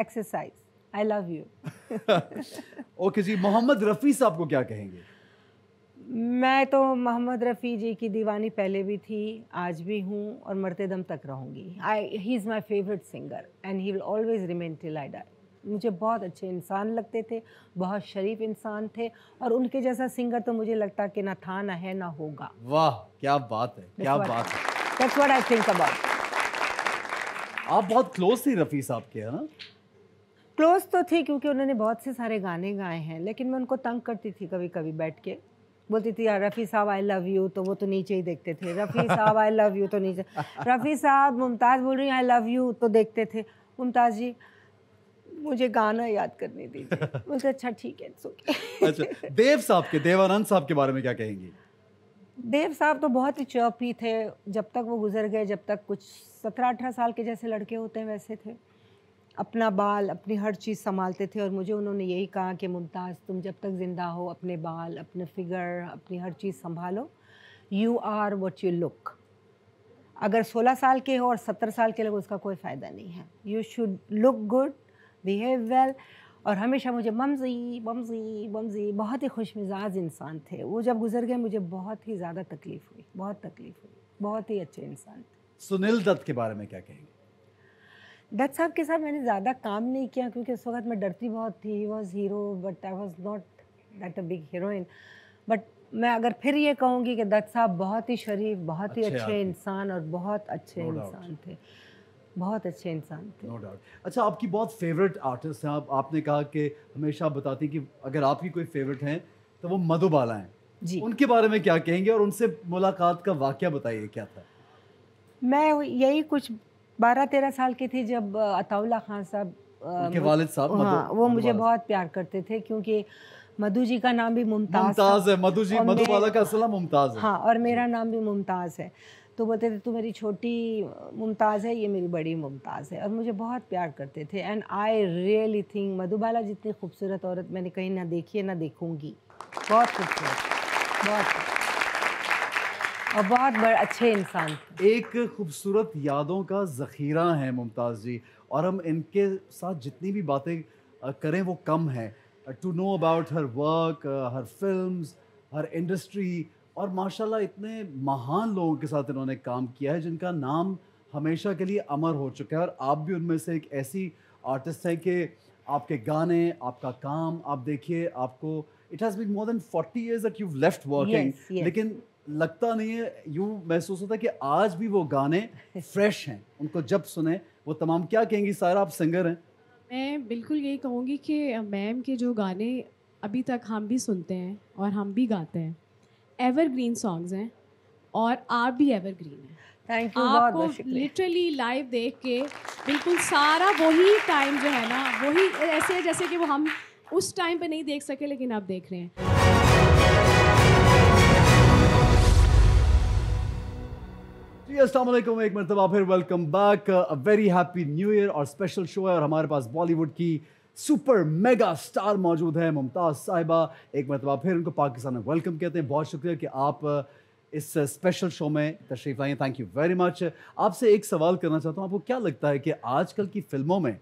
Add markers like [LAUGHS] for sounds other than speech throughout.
Exercise I love you okay ji Mohammed Rafi साहब को क्या कहेंगे मैं तो मोहम्मद रफ़ी जी की दीवानी पहले भी थी आज भी हूँ और मरते दम तक रहूँगी I he is my favourite singer and he will always remain till I die मुझे बहुत अच्छे इंसान लगते थे बहुत शरीफ इंसान थे और उनके जैसा सिंगर तो मुझे लगता कि ना था ना है ना होगा वाह क्या बात है क्या बात है That's what I think about. आप बहुत क्लोज थे रफ़ी साहब के है ना क्लोज तो थी क्योंकि उन्होंने बहुत से सारे गाने गाए हैं लेकिन मैं उनको तंग करती थी कभी कभी बैठ के बोलती थी यार रफ़ी साहब आई लव यू तो वो तो नीचे ही देखते थे रफ़ी [LAUGHS] साहब आई लव यू तो नीचे रफ़ी साहब मुमताज़ बोल रही आई लव यू तो देखते थे मुमताज़ जी मुझे गाना याद करने दीजिए मुझे [LAUGHS] अच्छा ठीक है अच्छा देव साहब के देवानंद साहब के बारे में क्या कहेंगी देव साहब तो बहुत ही चौपी थे जब तक वो गुजर गए जब तक कुछ सत्रह अठारह साल के जैसे लड़के होते हैं वैसे थे अपना बाल अपनी हर चीज़ संभालते थे और मुझे उन्होंने यही कहा कि मुमताज़ तुम जब तक ज़िंदा हो अपने बाल अपने फिगर अपनी हर चीज़ संभालो you are what you look अगर 16 साल के हो और 70 साल के लोग उसका कोई फ़ायदा नहीं है you should look good behave well और हमेशा मुझे ममजी बमजी बमजी बहुत ही खुश मिजाज इंसान थे वो जब गुजर गए मुझे बहुत ही ज़्यादा तकलीफ़ हुई बहुत तकलीफ़ हुई बहुत ही अच्छे इंसान थे सुनील दत्त के बारे में क्या कहेंगे डच साहब के साथ मैंने ज़्यादा काम नहीं किया क्योंकि उस वक्त मैं डरती बहुत थी he was hero but I was not that a big heroine but मैं अगर फिर ये कहूँगी कि दत्त साहब बहुत ही शरीफ बहुत ही अच्छे इंसान और बहुत अच्छे no इंसान थे बहुत अच्छे इंसान थे नो no डाउट अच्छा आपकी बहुत फेवरेट आर्टिस्ट हैं आप आपने कहा कि हमेशा आप बताती कि अगर आपकी कोई फेवरेट हैं तो वो मधुबाला हैं जी उनके बारे में क्या कहेंगे और उनसे मुलाकात का वाक्य बताइए क्या था मैं यही कुछ बारह तेरह साल की थी जब अताउल्ला खान साहब उनके वालिद साहब हाँ वो मुझे बहुत प्यार करते थे क्योंकि मधु जी का नाम भी मुमताज है मधु जी मधुबाला का असला मुमताज है हाँ और मेरा नाम भी मुमताज है तो बोलते थे तू मेरी छोटी मुमताज़ है ये मेरी बड़ी मुमताज़ है और मुझे बहुत प्यार करते थे and I really think Madhubala जितनी खूबसूरत औरत मैंने कहीं ना देखी है ना देखूंगी बहुत खूबसूरत बहुत और बहुत बड़े अच्छे इंसान एक खूबसूरत यादों का ज़खीरा है मुमताज़ जी और हम इनके साथ जितनी भी बातें करें वो कम है टू नो अबाउट हर वर्क हर फिल्म हर इंडस्ट्री और माशाल्लाह इतने महान लोगों के साथ इन्होंने काम किया है जिनका नाम हमेशा के लिए अमर हो चुका है और आप भी उनमें से एक ऐसी आर्टिस्ट हैं कि आपके गाने आपका काम आप देखिए आपको it has been more than forty years that you left working लेकिन लगता नहीं है यू महसूस होता है कि आज भी वो गाने फ्रेश [LAUGHS] हैं उनको जब सुने वो तमाम क्या कहेंगी सारा आप सिंगर हैं मैं बिल्कुल यही कहूँगी कि मैम के जो गाने अभी तक हम भी सुनते हैं और हम भी गाते हैं एवरग्रीन सॉन्ग्स हैं और आप भी एवरग्रीन हैं थैंक यू आपको लिटरली लाइव देख के बिल्कुल सारा वही टाइम जो है ना वही ऐसे जैसे कि वो हम उस टाइम पे नहीं देख सके लेकिन आप देख रहे हैं असलम एक मरतबा फिर welcome back a very happy new year और स्पेशल शो है और हमारे पास बॉलीवुड की सुपर मेगा स्टार मौजूद है मुमताज़ साहिबा एक मरतबा फिर उनको पाकिस्तान में वेलकम कहते हैं बहुत शुक्रिया कि आप uh, इस स्पेशल uh, शो में तशरीफ़ लाइए थैंक यू वेरी मच आपसे एक सवाल करना चाहता हूँ आपको क्या लगता है कि आजकल की फ़िल्मों में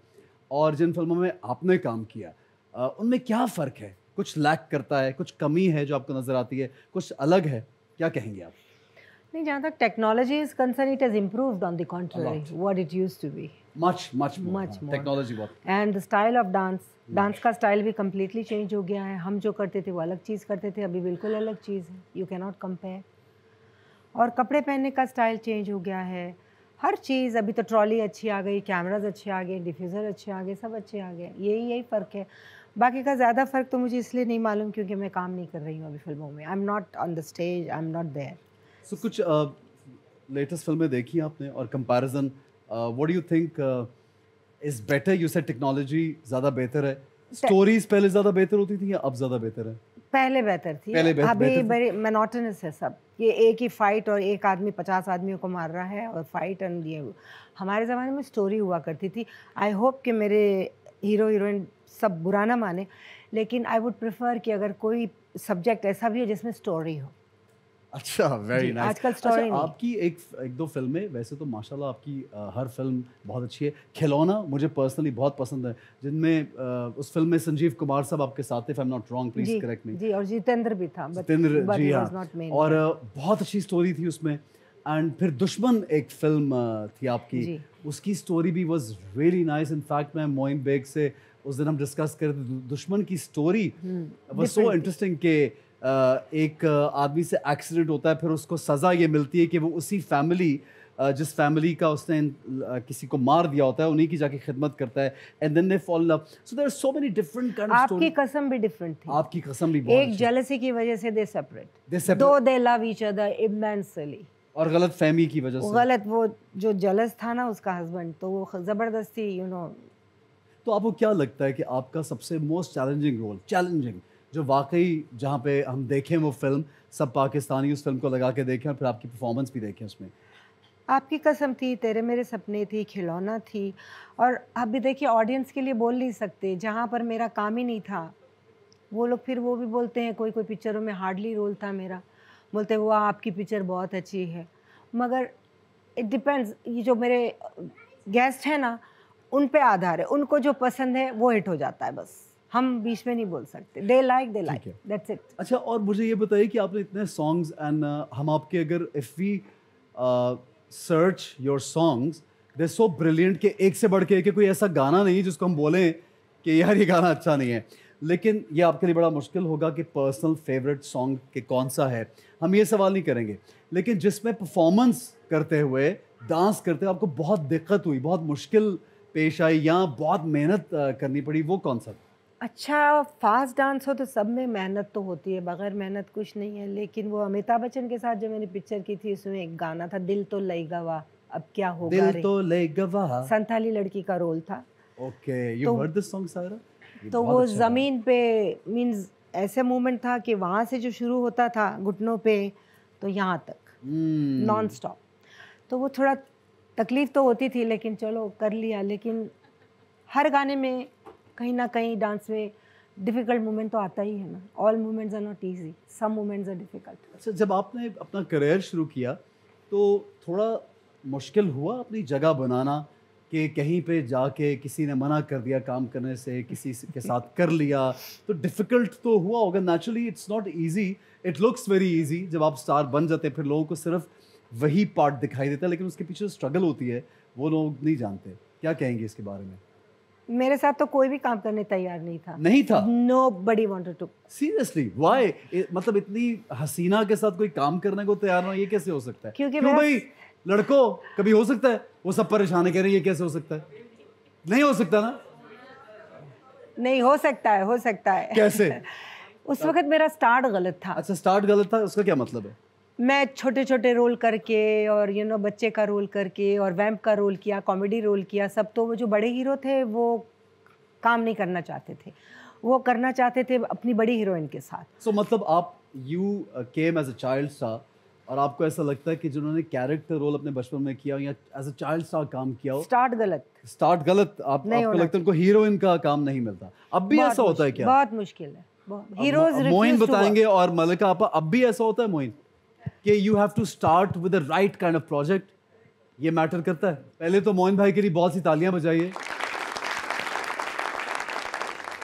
और जिन फिल्मों में आपने काम किया uh, उनमें क्या फ़र्क है कुछ लैक करता है कुछ कमी है जो आपको नज़र आती है कुछ अलग है क्या कहेंगे आप नहीं जहाँ तक technology is concern it has improved on the contrary what it used to be much much much technology बहुत and the डांस का स्टाइल भी कम्प्लीटली चेंज हो गया है हम जो करते थे वो अलग चीज़ करते थे अभी बिल्कुल अलग चीज़ है यू कैन नॉट कंपेयर और कपड़े पहनने का स्टाइल चेंज हो गया है हर चीज़ अभी तो ट्रॉली अच्छी आ गई कैमराज अच्छे आ गए डिफ्यूज़र अच्छे आ गए सब अच्छे आ गए यही यही फ़र्क है बाकी का ज़्यादा फ़र्क तो मुझे इसलिए नहीं मालूम क्योंकि मैं काम नहीं कर रही हूँ अभी फिल्मों में I am not on the stage I am not there so कुछ लेटेस्ट uh, फिल्में देखी आपने और comparison what do you think is better you said technology ज़्यादा बेहतर है स्टोरीज पहले ज़्यादा बेहतर होती थी या अब ज़्यादा बेहतर है पहले बेहतर थी पहले बेहतर, अभी बड़ी मेनोटनस है सब ये एक ही फाइट और एक आदमी पचास आदमियों को मार रहा है और फाइट एंड ये हमारे ज़माने में स्टोरी हुआ करती थी आई होप कि मेरे हीरो हीरोइन सब बुरा ना माने लेकिन आई वुड प्रेफर कि अगर कोई सब्जेक्ट ऐसा भी है जिसमें स्टोरी हो अच्छा वेरी नाइस nice. आजकल स्टोरी अच्छा, आपकी एक एक दो फिल्में वैसे तो माशाल्लाह आपकी आ, हर फिल्म बहुत अच्छी है खिलौना मुझे पर्सनली बहुत पसंद है जिनमें उस फिल्म में संजीव कुमार साहब आपके साथ थे I am not wrong please correct me ji और जितेंद्र भी था जितेंद्र जी हाँ और बहुत अच्छी स्टोरी थी उसमें एंड फिर दुश्मन एक फिल्म थी आपकी उसकी स्टोरी भी वॉज रियली नाइस इनफैक्ट मैं मोइन बेग से उस दिन हम डिस्कस कर रहे थे दुश्मन की स्टोरी वॉज सो इंटरेस्टिंग के एक आदमी से एक्सीडेंट होता है फिर उसको सज़ा ये मिलती है कि वो उसी फैमिली जिस फैमिली का उसने किसी को मार दिया होता है उन्हीं की जाके खिदमत करता है and then they fall love so there so many different kind of आपकी कसम भी डिफरेंट थी आपकी कसम भी बहुत एक जेलसी की वजह से they separate though they love each other immensely और गलत फहमी की वजह से गलत वो जो जलस था ना उसका हस्बैंड तो वो ज़बरदस्ती यू you नो know, तो आपको क्या लगता है कि आपका सबसे मोस्ट चैलेंजिंग रोल चैलेंजिंग जो वाकई जहाँ पे हम देखें वो फिल्म सब पाकिस्तानी उस फिल्म को लगा के देखें और फिर आपकी परफॉर्मेंस भी देखें उसमें आपकी कसम थी तेरे मेरे सपने थी खिलौना थी और आप भी देखिए ऑडियंस के लिए बोल नहीं सकते जहाँ पर मेरा काम ही नहीं था वो लोग फिर वो भी बोलते हैं कोई कोई पिक्चरों में हार्डली रोल था मेरा बोलते वो आपकी पिक्चर बहुत अच्छी है मगर इट डिपेंड्स ये जो मेरे गेस्ट uh, हैं ना उन पर आधार है उनको जो पसंद है वो हिट हो जाता है बस हम बीच में नहीं बोल सकते they like they like that's it अच्छा और मुझे ये बताइए कि आपने इतने सॉन्ग्स एंड uh, हम आपके अगर if we search your songs they so brilliant के एक से बढ़ के एक कोई ऐसा गाना नहीं जिसको हम बोलें कि यार ये गाना अच्छा नहीं है लेकिन ये आपके लिए बड़ा मुश्किल होगा कि पर्सनल फेवरेट सॉन्ग के कौन सा है हम ये सवाल नहीं करेंगे लेकिन जिसमें परफॉर्मेंस करते हुए डांस करते हुए आपको बहुत दिक्कत हुई बहुत मुश्किल पेश आई या बहुत मेहनत uh, करनी पड़ी वो कौन सा था अच्छा फास्ट डांस हो तो सब में मेहनत तो होती है बगैर मेहनत कुछ नहीं है लेकिन वो अमिताभ बच्चन के साथ जो मैंने पिक्चर की थी उसमें एक गाना था दिल तो लई गवा अब क्या होगा दिल तो लई गवा संथाली लड़की का रोल था okay you heard this song सारा तो, तो वो अच्छा ज़मीन पे मीन ऐसे मोमेंट था कि वहाँ से जो शुरू होता था घुटनों पे तो यहाँ तक नॉन hmm. स्टॉप तो वो थोड़ा तकलीफ़ तो होती थी लेकिन चलो कर लिया लेकिन हर गाने में कहीं ना कहीं डांस में डिफ़िकल्ट मोमेंट तो आता ही है ना all moments are not easy some moments are difficult अच्छा जब आपने अपना करियर शुरू किया तो थोड़ा मुश्किल हुआ अपनी जगह बनाना कि कहीं पे जाके किसी ने मना कर दिया काम करने से किसी के साथ कर लिया तो डिफ़िकल्ट तो हुआ होगा naturally it's not easy it looks very easy जब आप स्टार बन जाते हैं फिर लोगों को सिर्फ वही पार्ट दिखाई देता है लेकिन उसके पीछे स्ट्रगल होती है वो लोग नहीं जानते क्या कहेंगे इसके बारे में मेरे साथ तो कोई भी काम करने तैयार नहीं था नहीं था nobody wanted to seriously why मतलब इतनी हसीना के साथ कोई काम करने को तैयार ना ये कैसे हो सकता है क्योंकि क्यों भाई लड़को कभी हो सकता है वो सब परेशान कह रहे हैं ये कैसे हो सकता है नहीं हो सकता ना नहीं हो सकता है हो सकता है कैसे [LAUGHS] उस वक्त मेरा स्टार्ट गलत था अच्छा स्टार्ट गलत था उसका क्या मतलब है मैं छोटे छोटे रोल करके और यू you नो know, बच्चे का रोल करके और वैम्प का रोल किया कॉमेडी रोल किया सब तो वो जो बड़े हीरो थे वो काम नहीं करना चाहते थे वो करना चाहते थे अपनी बड़ी हीरोइन के साथ सो so, मतलब आप you came as a child star और आपको ऐसा लगता है कि जिन्होंने कैरेक्टर रोल अपने बचपन में किया या एज अ चाइल्ड स्टार काम किया हो स्टार्ट गलत स्टार्ट गलत आप, आपको लगता है उनको हीरोइन का काम नहीं मिलता अब भी ऐसा होता है क्या बहुत मुश्किल है हीरोज बताएंगे और मलिका आप अब भी ऐसा होता है मोहिन कि you have to start with the right kind of project ये मैटर करता है पहले तो मोहन भाई के लिए बहुत सी तालियां बजाइए